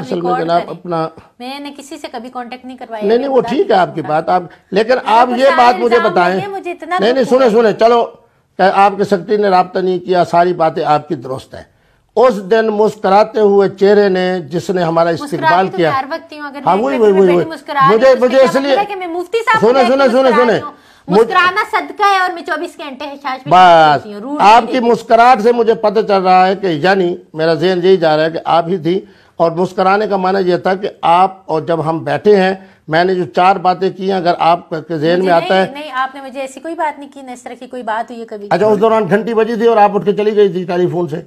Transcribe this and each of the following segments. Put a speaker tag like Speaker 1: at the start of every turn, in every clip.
Speaker 1: असल में जनाब अपना
Speaker 2: मैंने किसी से कभी कांटेक्ट नहीं करवाया नहीं नहीं वो ठीक है
Speaker 1: आपकी बात आप लेकिन आप ये बात मुझे बताएं मुझे इतना नहीं नहीं सुने सुने चलो आपके शक्ति ने रबता नहीं किया सारी बातें आपकी दुरुस्त है उस दिन मुस्कुराते हुए चेहरे ने जिसने हमारा इस्तेमाल तो किया
Speaker 2: हाँ वही वही वही मुझे मुझे इसलिए सुने सुने सुने सुने मुस्कुराना सदका है और मैं चौबीस घंटे बस आपकी
Speaker 1: मुस्कुराहट से मुझे पता चल रहा है कि यानी मेरा जहन यही जा रहा है कि आप ही थी और मुस्कराने का माना यह था कि आप और जब हम बैठे हैं मैंने जो चार बातें की अगर आप के जहन में आता है
Speaker 2: नहीं आपने मुझे ऐसी कोई बात नहीं की ना इस तरह की कोई बात हुई है कभी अच्छा उस
Speaker 1: दौरान घंटी बजी थी और आप उठ के चली गई थी टेलीफोन से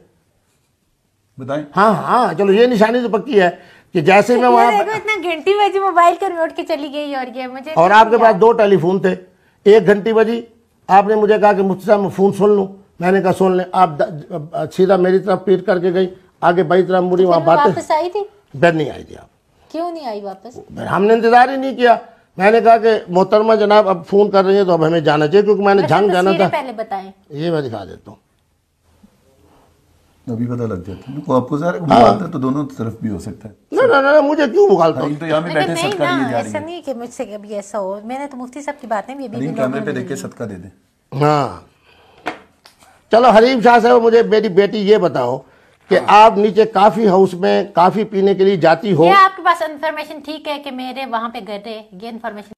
Speaker 1: बताए हाँ हाँ चलो ये निशानी तो पक्की है कि जैसे मैं वहाँ
Speaker 2: इतना घंटी बजी मोबाइल कर उठ के चली गई और ये मुझे और आपके पास
Speaker 1: दो टेलीफोन थे एक घंटी बजी आपने मुझे कहा कि मुझसे मैं फ़ोन सुन लूँ मैंने कहा सुन लें आप सीधा मेरी तरफ पीट करके गई आगे बैत मुरी तो वहाँ बात आई थी बैर नहीं आई थी आप
Speaker 2: क्यों नहीं आई वापस
Speaker 1: हमने इंतजार ही नहीं किया मैंने कहा कि मोहतरमा जनाब अब फोन कर रही है तो अब हमें जाना चाहिए क्योंकि मैंने झंग अच्छा, जाना था पहले बताएं ये मैं दिखा देता हूँ हाँ। तो मुझे क्यों तो
Speaker 2: ऐसा हो मैंने
Speaker 1: हाँ। चलो हरीफ शाह मुझे मेरी बेटी ये बताओ कि हाँ। आप नीचे काफी हाउस में काफी पीने के लिए जाती हो ये आपके
Speaker 2: पास इन्फॉर्मेशन ठीक है कि मेरे वहाँ पे गए ये इन्फॉर्मेशन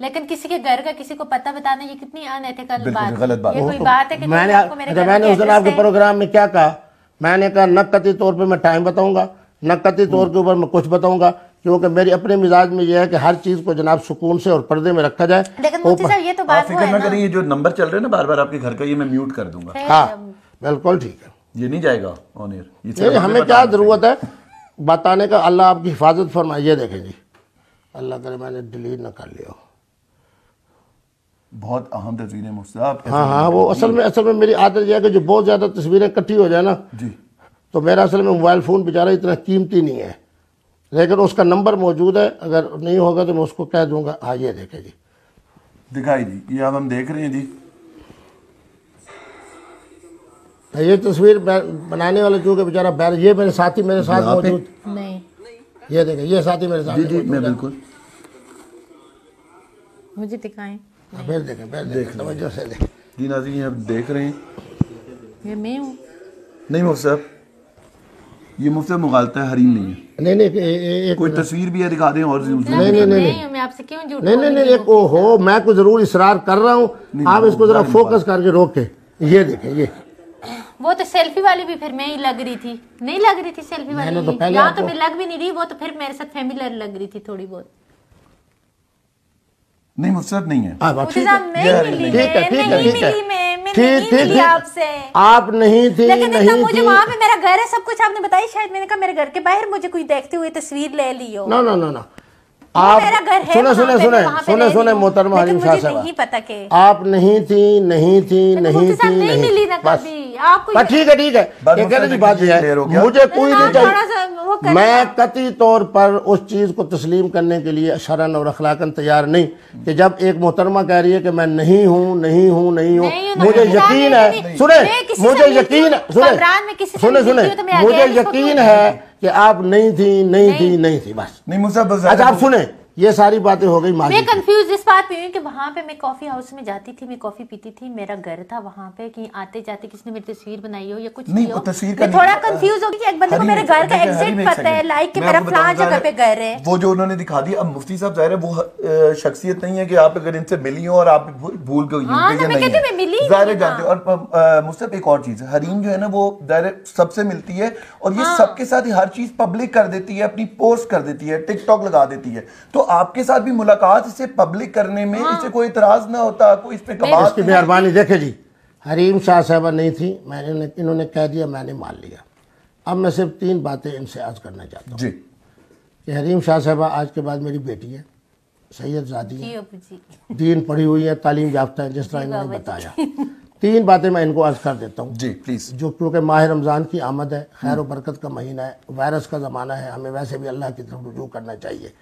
Speaker 2: लेकिन किसी के घर का किसी को पता बताना ये कितनी अनएथिकल बात, गलत बात ये कोई तो बात है कि मैंने अच्छा, मैंने उस दिन आपके
Speaker 1: प्रोग्राम में क्या कहा मैंने कहा न तौर पर मैं टाइम बताऊंगा न हम्म। तौर के ऊपर मैं कुछ बताऊंगा क्योंकि मेरे अपने मिजाज में यह है कि हर चीज को जनाब सुकून से और पर्दे में रखा जाए लेकिन ये तो बात है ना ये
Speaker 3: जो नंबर चल रहे हैं ना बार बार आपके घर का ये मैं
Speaker 1: म्यूट कर दूंगा हाँ बिल्कुल ठीक है ये नहीं जाएगा ऑन एयर ये तो हमें क्या ज़रूरत है बताने का अल्लाह आपकी हिफाजत फरमाए ये देखें जी अल्लाह करे मैंने डिलीट ना
Speaker 3: कर लिया बहुत अहम तस्वीरें मुफ्त हाँ हाँ वो असल में
Speaker 1: असल में मेरी आदत यह है कि जो बहुत ज़्यादा तस्वीरें इकट्ठी हो जाए ना जी तो मेरा असल में मोबाइल फ़ोन बेचारा इतना कीमती नहीं है लेकिन उसका नंबर मौजूद है अगर नहीं होगा तो मैं उसको कह दूंगा हाँ ये देखें जी
Speaker 3: दिखाई जी ये अब हम देख रहे हैं जी
Speaker 1: हाँ, ये तस्वीर बनाने वाले चूंकि बेचारा बैर ये मेरे साथी मेरे साथ मौजूद नहीं ये देखें ये साथी मेरे साथ जी मैं बिल्कुल
Speaker 2: मुझे दिखाएं फिर
Speaker 1: हाँ, देखें
Speaker 3: फिर देखें तवज्जो से देखें जी नाजी आप देख रहे हैं ये मैं हूँ नहीं मुफ्त साहब ये मुफ्त
Speaker 1: मुगालता है हरीम नहीं है नहीं नहीं कोई तस्वीर भी है दिखा दें और नहीं नहीं नहीं नहीं
Speaker 2: मैं आपसे क्यों झूठ नहीं नहीं नहीं
Speaker 1: ओहो मैं कुछ जरूर इसरार कर रहा हूँ आप इसको जरा फोकस करके रोके ये देखें ये
Speaker 2: वो तो सेल्फी वाली भी फिर मैं ही लग रही थी नहीं लग रही थी सेल्फी वाली
Speaker 1: तो पहले तो मैं
Speaker 2: लग भी नहीं रही वो तो फिर मेरे साथ फेमिलर लग रही थी थोड़ी बहुत
Speaker 3: नहीं मुझसे नहीं है हाँ, हाँ, ठीक
Speaker 2: ठीक आपसे
Speaker 1: आप नहीं थी लेकिन नहीं मुझे वहाँ पे
Speaker 2: मेरा घर है सब कुछ आपने बताया शायद मैंने कहा मेरे घर के बाहर मुझे कोई देखते हुए तस्वीर ले ली हो ना ना ना ना
Speaker 1: आप सुने सुने सुने सुने सुने मोहतरमा हरीम शाह साहब आप नहीं थी नहीं थी नहीं थी नहीं मिली ना कभी
Speaker 2: आपको ठीक है ठीक है ये गलत
Speaker 1: तो बात है मुझे कोई नहीं
Speaker 2: चाहिए
Speaker 1: मैं कति तौर पर उस चीज़ को तस्लीम करने के लिए शरण और अखलाकन तैयार नहीं कि जब एक मोहतरमा कह रही है कि मैं नहीं हूँ नहीं हूँ नहीं हूँ मुझे यकीन है सुने तो मुझे यकीन सुने सुने सुने मुझे यकीन है कि आप नहीं थी नहीं थी नहीं थी बस नहीं मुझे अच्छा आप सुने ये सारी बातें हो गई मैं
Speaker 2: कंफ्यूज इस बात पे कि वहाँ पे मैं कॉफी हाउस में जाती थी मैं कॉफी पीती थी मेरा घर था वहाँ पे कि आते जाते किसने मेरी तस्वीर बनाई हो या कुछ नहीं हो तस्वीर का थोड़ा कंफ्यूज हो गई एक बंदे को मेरे घर का एग्जिट पता है लाइक कि मेरा फलां जगह पे घर है
Speaker 3: वो जो उन्होंने दिखा दी अब मुफ्ती साहब जाहिर है वो शख्सियत नहीं है कि आप अगर इनसे मिली हो और आप भूल गई हाँ, जाहिर हाँ। जानते और मुझसे एक और चीज है हरीम जो है ना वो जाहिर सबसे मिलती है और ये हाँ। सबके साथ हर चीज पब्लिक कर देती है अपनी पोस्ट कर देती है टिकटॉक लगा देती है तो आपके साथ भी मुलाकात इसे पब्लिक करने में हाँ। इसे कोई इतराज ना होता कोई इस पे इसकी मेहरबानी
Speaker 1: देखे जी हरीम शाह साहबा नहीं थी मैंने इन्होंने कह दिया मैंने मान लिया अब मैं सिर्फ तीन बातें इनसे आज करना चाहता हूँ जी कि हरीम शाह साहबा आज के बाद मेरी बेटी है सैयद जादी है दीन पढ़ी हुई है तालीम याफ्ता है जिस तरह इन्होंने बताया तीन बातें मैं इनको अर्ज कर देता हूँ जी प्लीज जो क्योंकि माह रमज़ान की आमद है खैर हम्म। बरकत का महीना है वायरस का ज़माना है हमें वैसे भी अल्लाह की तरफ रुजू करना चाहिए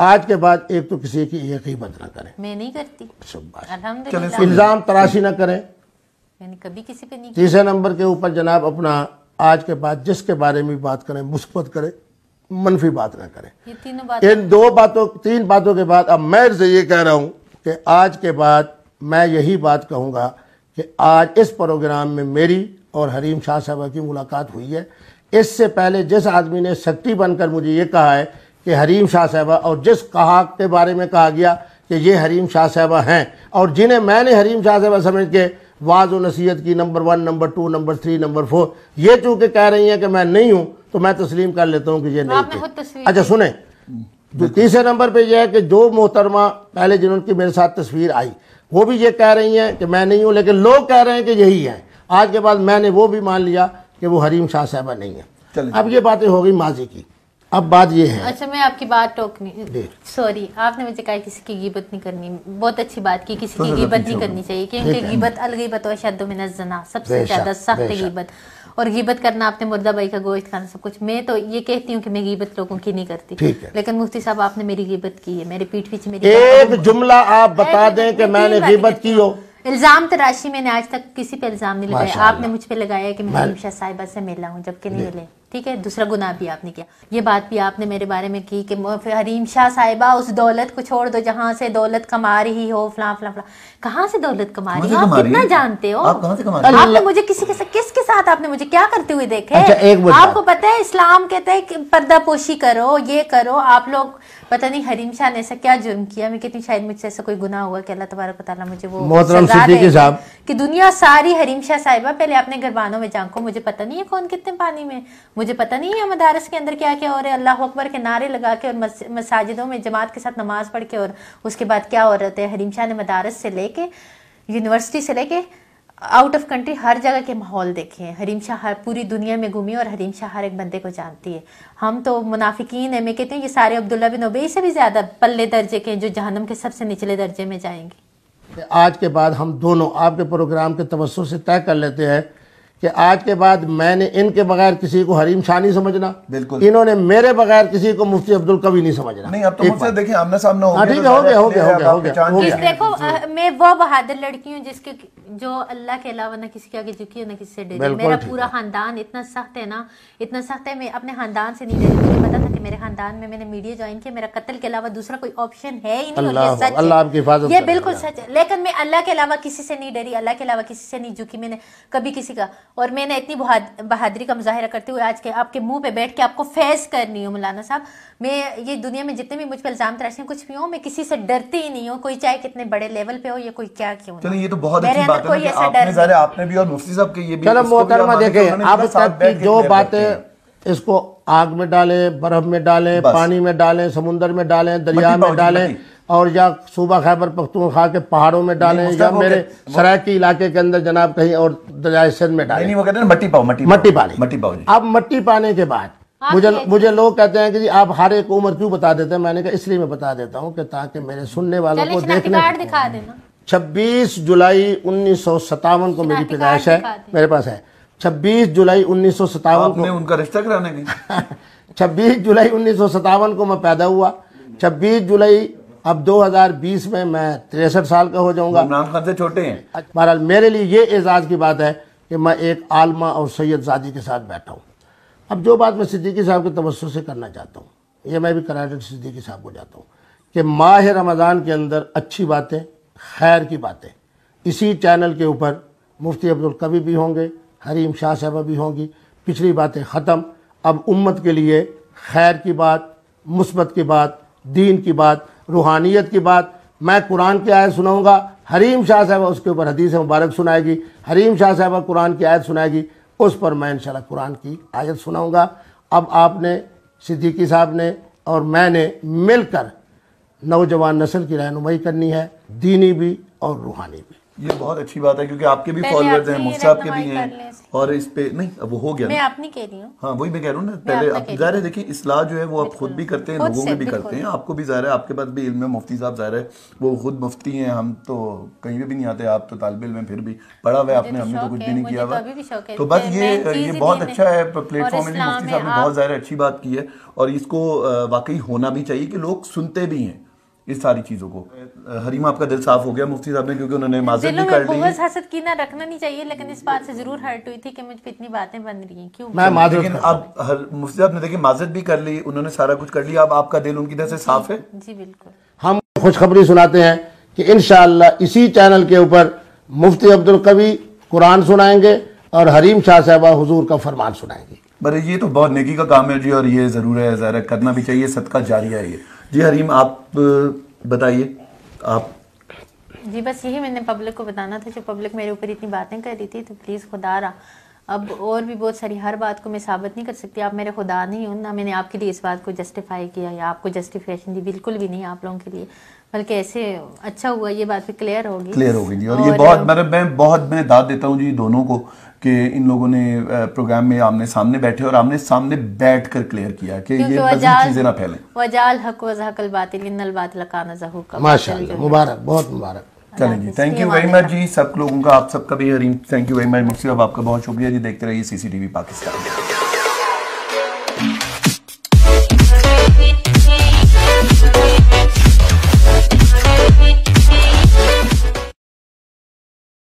Speaker 1: आज के बाद एक तो किसी की एक ही बद ना करें
Speaker 2: मैं नहीं करती इल्ज़ाम
Speaker 1: तराशी ना करें
Speaker 2: मैंने कभी किसी पे नहीं तीसरे
Speaker 1: नंबर के ऊपर जनाब अपना आज के बाद जिसके बारे में बात करें मुस्बत करें मनफी बात ना करें
Speaker 2: ये तीनों बात इन दो
Speaker 1: बातों तीन बातों के बाद अब मैं से ये कह रहा हूँ कि आज के बाद मैं यही बात कहूँगा कि आज इस प्रोग्राम में मेरी और हरीम शाह साहब की मुलाकात हुई है इससे पहले जिस आदमी ने शक्ति बनकर मुझे ये कहा है कि हरीम शाह साहबा और जिस कहा के बारे में कहा गया कि ये हरीम शाह साहबा हैं और जिन्हें मैंने हरीम शाह साहबा समझ के वाज व नसीहत की number one number two number three number four ये चूँकि कह रही हैं कि मैं नहीं हूँ तो मैं तस्लीम कर लेता हूँ कि ये तो नहीं अच्छा सुने जो तीसरे नंबर पे यह है कि जो मोहतरमा पहले जिनकी मेरे साथ तस्वीर आई वो भी ये कह रही हैं कि मैं नहीं हूँ लेकिन लोग कह रहे हैं कि यही है आज के बाद मैंने वो भी मान लिया कि वो हरीम शाह साहबा नहीं है अब ये बातें हो गई माजी की अब बात ये है
Speaker 2: अच्छा मैं आपकी बात टोकनी सॉरी आपने मुझे कहा किसी की गिबत नहीं करनी बहुत अच्छी बात की किसी की गिबत नहीं करनी चाहिए क्योंकि गिबत बतो शब्दों में नजना सबसे ज्यादा सख्त गिबत और गिबत करना आपने मुर्दा भाई का गोश्त खाना सब कुछ मैं तो ये कहती हूँ कि मैं गिबत लोगों की नहीं करती लेकिन मुफ्ती साहब आपने मेरी गिबत की है मेरे पीठ पीछे मेरी एक
Speaker 1: जुमला आप बता तो दें कि तो मैंने गिबत की हो
Speaker 2: इल्जाम तराशी तो मैंने आज तक किसी पे इल्जाम नहीं लगाया आपने मुझ पे लगाया कि मैं हमेशा शाह साहिबा से मिला हूँ जबकि नहीं मिले ठीक है दूसरा गुनाह भी आपने किया ये बात भी आपने मेरे बारे में की कि हरीम शाह साहिबा उस दौलत को छोड़ दो जहाँ से दौलत कमा रही हो फला फला फला कहाँ से दौलत कमा रही हो आप कितना जानते हो आप कहाँ से कमा रही आपने तो मुझे किसी के साथ किसके साथ आपने मुझे क्या करते हुए देखे अच्छा, आपको पता है इस्लाम कहते है पर्दापोशी पर्दा पोशी करो ये करो आप लोग पता नहीं हरीम शाह ने ऐसा क्या जुर्म किया मैं कहती हूँ शायद मुझसे ऐसा कोई गुना हुआ कि अल्लाह तबारक ताला मुझे वो की साहब कि दुनिया सारी हरीम शाह साहिबा पहले अपने गरबानों में झांको मुझे पता नहीं है कौन कितने पानी में मुझे पता नहीं है मदारस के अंदर क्या क्या हो रहा है अल्लाह अकबर के नारे लगा के और मसाजिदों में जमात के साथ नमाज पढ़ के और उसके बाद क्या हो रहा है हरीम शाह ने मदारस से लेके यूनिवर्सिटी से लेके आउट ऑफ कंट्री हर जगह के माहौल देखे हैं हरीम शाह हर पूरी दुनिया में घूमी और हरीम शाह हर एक बंदे को जानती है हम तो मुनाफिकीन है मैं कहती हूँ ये सारे अब्दुल्ला बिन उबई से भी ज़्यादा पल्ले दर्जे के जो जहनम के सबसे निचले दर्जे में जाएंगे
Speaker 1: आज के बाद हम दोनों आपके प्रोग्राम के तवसुर से तय कर लेते हैं कि आज के बाद मैंने इनके बगैर किसी को हरीम शाह नहीं समझना बिल्कुल इन्होंने मेरे बगैर किसी को मुफ्ती अब्दुल कभी नहीं समझना नहीं अब तो मुझसे देखिए आमने सामने हाँ, तो हो गया हो गया हो गया हो गया देखो
Speaker 2: मैं वो बहादुर लड़की हूँ जिसके जो अल्लाह के अलावा ना किसी के आगे झुकी है ना किसी से डरी मेरा पूरा खानदान इतना सख्त है ना इतना सख्त है मैं अपने खानदान से नहीं डरी मुझे पता था कि मेरे खानदान में मैंने मीडिया ज्वाइन किया मेरा कत्ल के अलावा दूसरा कोई ऑप्शन है ही नहीं अल्लाह आपकी हिफाजत ये बिल्कुल सच है लेकिन मैं अल्लाह के अलावा किसी से नहीं डरी अल्लाह के अलावा किसी से नहीं झुकी मैंने कभी किसी का और मैंने इतनी बहादुरी का मुजाहरा करते हुए आज के आपके मुंह पे बैठ के आपको फेस करनी हूँ मौलाना साहब मैं ये दुनिया में जितने भी मुझ पर इल्जाम तराशे कुछ भी हो मैं किसी से डरती ही नहीं हूँ कोई चाहे कितने बड़े लेवल पे हो या कोई क्या क्यों चलो
Speaker 3: ये तो बहुत अच्छी बात है आपने, आपने भी और मुफ्ती साहब के ये भी चलो मोहतरमा जो बातें
Speaker 1: इसको आग में डालें बर्फ में डालें पानी में डालें समुंदर में डालें दरिया में डालें और या सूबा खैबर खा के पहाड़ों में डालें या मेरे के इलाके के अंदर जनाब कहीं और दरिया सिंध में डालें वो कहते हैं मट्टी पाओ मट्टी मट्टी पानी मट्टी पाओ अब मट्टी पाने के बाद मुझे मुझे लोग कहते हैं कि जी आप हर एक उम्र क्यों बता देते हैं मैंने कहा इसलिए मैं बता देता हूँ कि ताकि मेरे सुनने वालों को देखने छब्बीस जुलाई उन्नीस सौ को मेरी पैदाइश है मेरे पास है छब्बीस जुलाई उन्नीस सौ सतावन को उनका
Speaker 3: रिश्ता कराने
Speaker 1: छब्बीस जुलाई उन्नीस सौ को मैं पैदा हुआ छब्बीस जुलाई अब 2020 में मैं तिरसठ साल का हो जाऊंगा इमरान
Speaker 3: खान से छोटे हैं
Speaker 1: बहरहाल मेरे लिए ये एजाज़ की बात है कि मैं एक आलमा और सैयद सादी के साथ बैठा हूँ अब जो बात मैं सिद्दीकी साहब के तवस्सु से करना चाहता हूँ ये मैं भी कराटे सिद्दीकी साहब को जाता हूँ कि माह रमज़ान के अंदर अच्छी बातें खैर की बातें इसी चैनल के ऊपर मुफ्ती अब्दुल कभी भी होंगे हरीम शाह साहबा भी होंगी पिछली बातें ख़त्म अब उम्मत के लिए खैर की बात मुस्बत की बात दीन की बात रूहानियत की बात मैं कुरान की आयत सुनाऊँगा हरीम शाह साहबा उसके ऊपर हदीस मुबारक सुनाएगी हरीम शाह साहबा कुरान की आयत सुनाएगी उस पर मैं इन कुरान की आयत सुनाऊँगा अब आपने सिद्दीकी साहब ने और मैंने मिलकर नौजवान नस्ल की रहनुमाई करनी है दीनी भी और रूहानी भी
Speaker 3: ये बहुत अच्छी बात है क्योंकि आपके भी फॉलोअर्स हैं मुझसे आपके भी हैं और इस पे नहीं अब वो हो गया मैं
Speaker 2: आप नहीं कह रही हूँ
Speaker 3: हाँ वही मैं कह रहा हूँ ना पहले आप जाहिर है देखिए इसलाह जो है वो आप खुद भी करते हैं लोगों में भी करते हैं आपको भी जाहिर है आपके पास भी इल्म मुफ्ती साहब जाहिर है वो खुद मुफ्ती हैं हम तो कहीं भी नहीं आते आप तो तालब इलम फिर भी पढ़ा हुआ आपने तो हमने तो कुछ भी नहीं किया तो
Speaker 2: हुआ तो बस ये ये बहुत अच्छा
Speaker 3: है प्लेटफॉर्म मुफ्ती साहब ने बहुत ज़्यादा अच्छी बात की है और इसको वाकई होना भी चाहिए कि लोग सुनते भी हैं इस सारी चीजों को हरीमा आपका दिल साफ हो गया मुफ्ती साहब ने क्योंकि उन्होंने माजर भी कर ली
Speaker 2: हसद की ना रखना नहीं चाहिए लेकिन इस बात से जरूर हर्ट हुई थी कि मुझ पे इतनी बातें बन रही हैं क्यों मैं माजर लेकिन
Speaker 3: अब हर मुफ्ती साहब ने देखिए माजरत भी कर ली उन्होंने सारा कुछ कर लिया अब आपका दिल उनकी तरह से साफ है जी बिल्कुल
Speaker 1: हम खुशखबरी सुनाते हैं कि इन इसी चैनल के ऊपर मुफ्ती अब्दुल कवी कुरान सुनाएंगे और हरीम शाह साहबा हजूर का फरमान सुनाएंगे
Speaker 3: बड़े ये तो बहुत नेकी का काम है जी और ये ज़रूर है करना भी चाहिए सदका जारी है ये जी हरीम आप बताइए आप
Speaker 2: जी बस यही मैंने पब्लिक को बताना था जो पब्लिक मेरे ऊपर इतनी बातें कर रही थी तो प्लीज़ खुदा रहा अब और भी बहुत सारी हर बात को मैं साबित नहीं कर सकती आप मेरे खुदा नहीं हूँ ना मैंने आपके लिए इस बात को जस्टिफाई किया या आपको जस्टिफिकेशन दी बिल्कुल भी नहीं आप लोगों के लिए बल्कि ऐसे अच्छा हुआ ये बात भी क्लियर होगी क्लियर होगी जी और, और ये बहुत
Speaker 3: मतलब मैं बहुत मैं दाद देता हूँ जी दोनों को कि इन लोगों ने प्रोग्राम में आमने सामने बैठे और आमने सामने बैठ कर क्लियर किया कि ये चीजें ना फैले
Speaker 2: वजाल हक बातिल माशाल्लाह
Speaker 1: मुबारक बहुत मुबारक चलेंगे थैंक यू वेरी मच
Speaker 3: जी सब लोगों का आप सबका भी thank you very much Mufti Sahab आपका बहुत शुक्रिया जी देखते रहिए सीसीटीवी पाकिस्तान